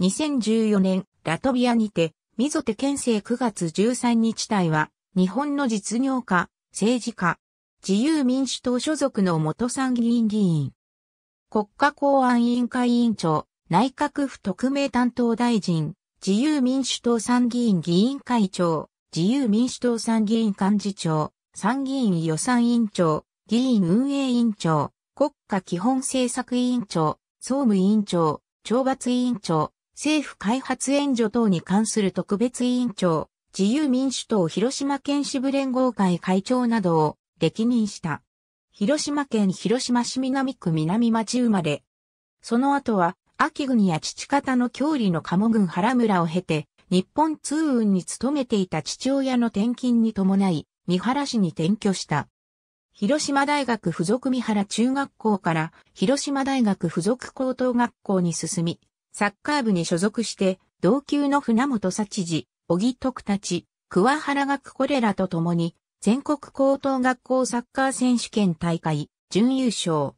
2014年、ラトビアにて、溝手県政9月13日隊は、日本の実業家、政治家、自由民主党所属の元参議院議員、国家公安委員会委員長、内閣府特命担当大臣、自由民主党参議院議員会長、自由民主党参議院幹事長、参議院予算委員長、議員運営委員長、国家基本政策委員長、総務委員長、懲罰委員長、政府開発援助等に関する特別委員長、自由民主党広島県支部連合会会長などを歴任した。広島県広島市南区南町生まれ。その後は、秋国や父方の郷里の鴨郡原村を経て、日本通運に勤めていた父親の転勤に伴い、三原市に転居した。広島大学附属三原中学校から広島大学附属高等学校に進み、サッカー部に所属して、同級の船本佐知事、小木徳たち、桑原学コレラと共に、全国高等学校サッカー選手権大会、準優勝。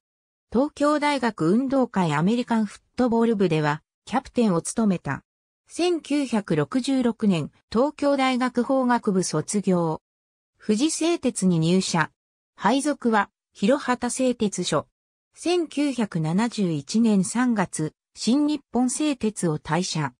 東京大学運動会アメリカンフットボール部では、キャプテンを務めた。1966年、東京大学法学部卒業。富士製鉄に入社。配属は、広畑製鉄所。1971年3月、新日本製鉄を退社。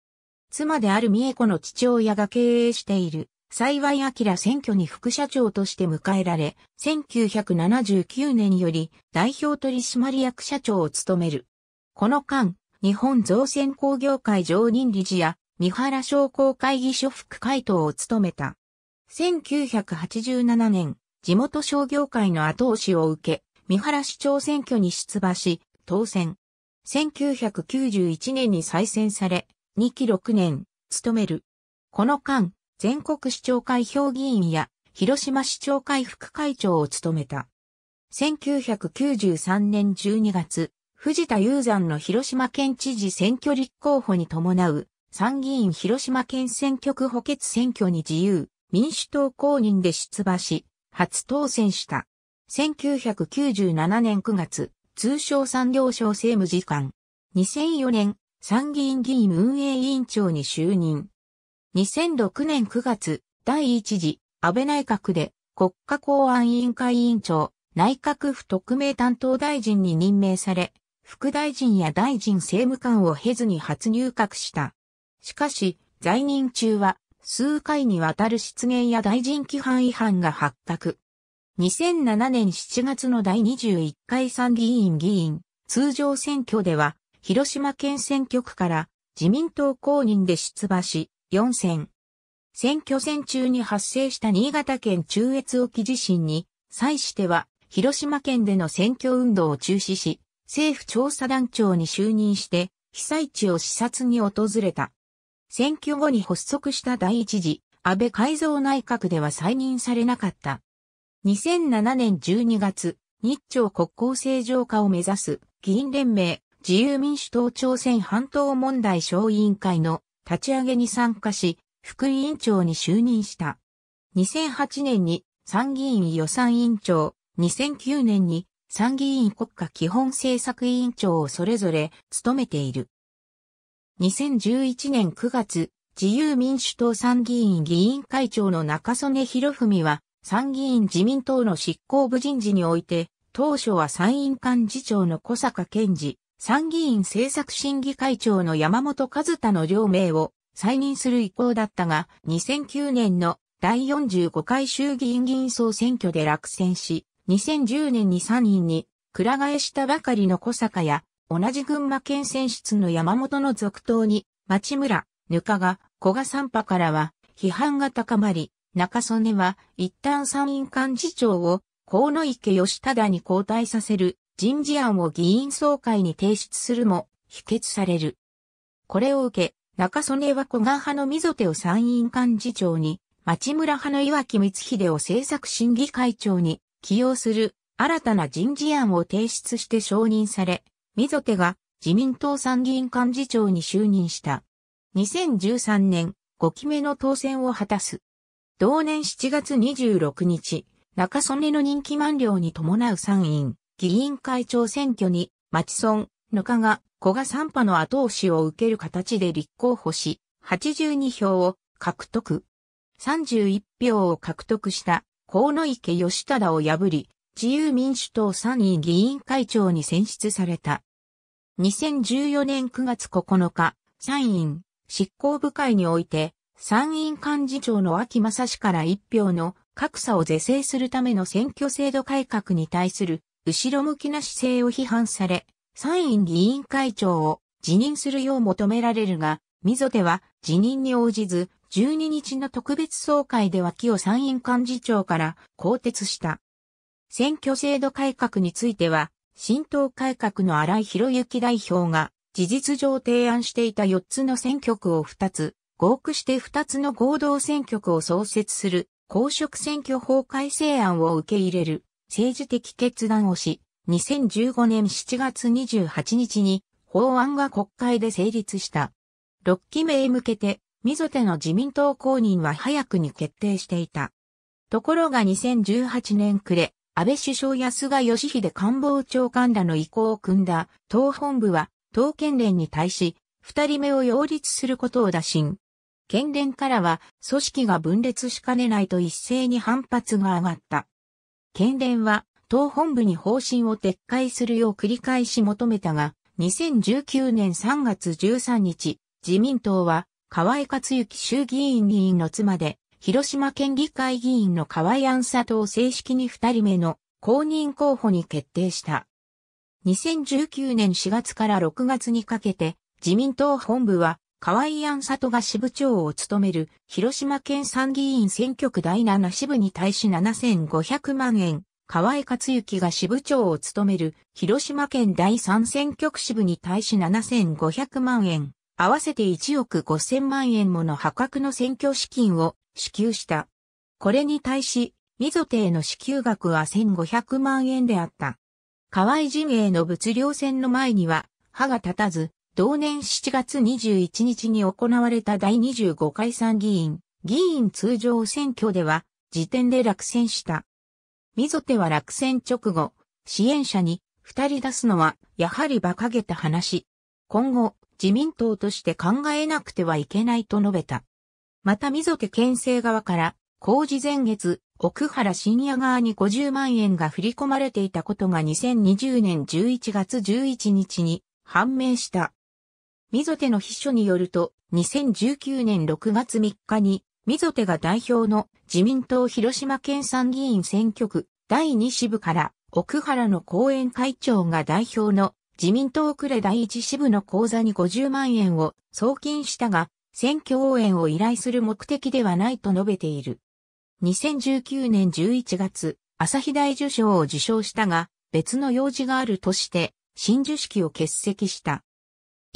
妻である三重子の父親が経営している、幸い明選挙に副社長として迎えられ、1979年より代表取締役社長を務める。この間、日本造船工業会常任理事や、三原商工会議所副会頭を務めた。1987年、地元商業会の後押しを受け、三原市長選挙に出馬し、当選。1991年に再選され、2期6年、務める。この間、全国市長会評議員や、広島市長会副会長を務めた。1993年12月、藤田雄山の広島県知事選挙立候補に伴う、参議院広島県選挙区補欠選挙に自由、民主党公認で出馬し、初当選した。1997年9月、通称産業省政務次官。2004年、参議院議員運営委員長に就任。2006年9月、第1次、安倍内閣で、国家公安委員会委員長、内閣府特命担当大臣に任命され、副大臣や大臣政務官を経ずに初入閣した。しかし、在任中は、数回にわたる失言や大臣規範違反が発覚。2007年7月の第21回参議院議員通常選挙では、広島県選挙区から自民党公認で出馬し、4選。選挙戦中に発生した新潟県中越沖地震に、際しては、広島県での選挙運動を中止し、政府調査団長に就任して、被災地を視察に訪れた。選挙後に発足した第一次、安倍改造内閣では再任されなかった。2007年12月、日朝国交正常化を目指す議員連盟自由民主党朝鮮半島問題小委員会の立ち上げに参加し、副委員長に就任した。2008年に参議院予算委員長、2009年に参議院国家基本政策委員長をそれぞれ務めている。2011年9月、自由民主党参議院議員会長の中曽根博文は参議院自民党の執行部人事において、当初は参院幹事長の小坂健二、参議院政策審議会長の山本和太の両名を再任する意向だったが、2009年の第45回衆議院議員総選挙で落選し、2010年に参院に、くら替えしたばかりの小坂や、同じ群馬県選出の山本の続投に、町村、ぬかが、古賀三派からは、批判が高まり、中曽根は一旦参院幹事長を河野池義忠に交代させる人事案を議員総会に提出するも否決される。これを受け、中曽根は古賀派の溝手を参院幹事長に、町村派の岩木光秀を政策審議会長に起用する新たな人事案を提出して承認され、溝手が自民党参議院幹事長に就任した。2013年、5期目の当選を果たす。同年7月26日、中曽根の人気満了に伴う参院、議員会長選挙に、町村、野かが、小賀三波の後押しを受ける形で立候補し、82票を獲得。31票を獲得した河野池義忠を破り、自由民主党参院議員会長に選出された。2014年9月9日、参院執行部会において、参院幹事長の秋正氏から一票の格差を是正するための選挙制度改革に対する後ろ向きな姿勢を批判され、参院議員会長を辞任するよう求められるが、溝では辞任に応じず、12日の特別総会ではを参院幹事長から更迭した。選挙制度改革については、新党改革の荒井博之代表が事実上提案していた4つの選挙区を2つ、合区して2つの合同選挙区を創設する公職選挙法改正案を受け入れる政治的決断をし、2015年7月28日に法案が国会で成立した。6期目へ向けて、溝手の自民党公認は早くに決定していた。ところが2018年暮れ、安倍首相や菅義偉官房長官らの意向を組んだ党本部は、党県連に対し、二人目を擁立することを打診。県連からは組織が分裂しかねないと一斉に反発が上がった。県連は党本部に方針を撤回するよう繰り返し求めたが、2019年3月13日、自民党は河井克行衆議院議員の妻で、広島県議会議員の河合安佐とを正式に二人目の公認候補に決定した。2019年4月から6月にかけて、自民党本部は河合安里が支部長を務める広島県参議院選挙区第7支部に対し7500万円、河合克行が支部長を務める広島県第3選挙区支部に対し7500万円、合わせて1億5000万円もの破格の選挙資金を支給した。これに対し、溝邸の支給額は1500万円であった。河合陣営の物量戦の前には、歯が立たず、同年7月21日に行われた第25回参議院、議員通常選挙では、時点で落選した。溝手は落選直後、支援者に、二人出すのは、やはり馬鹿げた話。今後、自民党として考えなくてはいけないと述べた。また、溝手県政側から、工事前月、奥原深夜側に50万円が振り込まれていたことが2020年11月11日に判明した。ミゾテの秘書によると、2019年6月3日に、ミゾテが代表の自民党広島県参議院選挙区第2支部から奥原の後援会長が代表の自民党呉第1支部の口座に50万円を送金したが、選挙応援を依頼する目的ではないと述べている。2019年11月、朝日大受賞を受賞したが、別の用事があるとして、新授式を欠席した。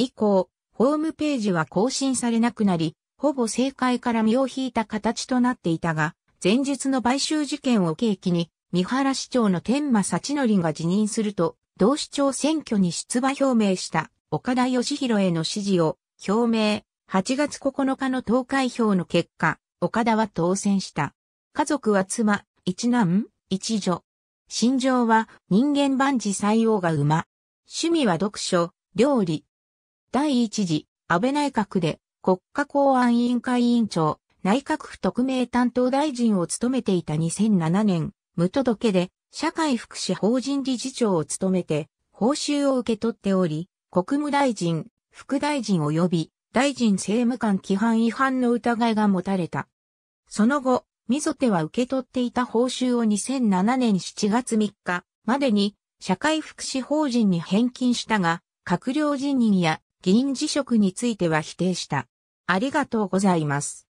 以降、ホームページは更新されなくなり、ほぼ正解から身を引いた形となっていたが、前述の買収事件を契機に、三原市長の天馬幸則が辞任すると、同市長選挙に出馬表明した岡田義弘への支持を表明、8月9日の投開票の結果、岡田は当選した。家族は妻、一男、一女。心情は人間万事採用が馬。趣味は読書、料理、第一次、安倍内閣で国家公安委員会委員長、内閣府特命担当大臣を務めていた2007年、無届で社会福祉法人理事長を務めて、報酬を受け取っており、国務大臣、副大臣及び大臣政務官規範違反の疑いが持たれた。その後、溝手は受け取っていた報酬を2007年7月3日までに社会福祉法人に返金したが、閣僚辞任や議員辞職については否定した。ありがとうございます。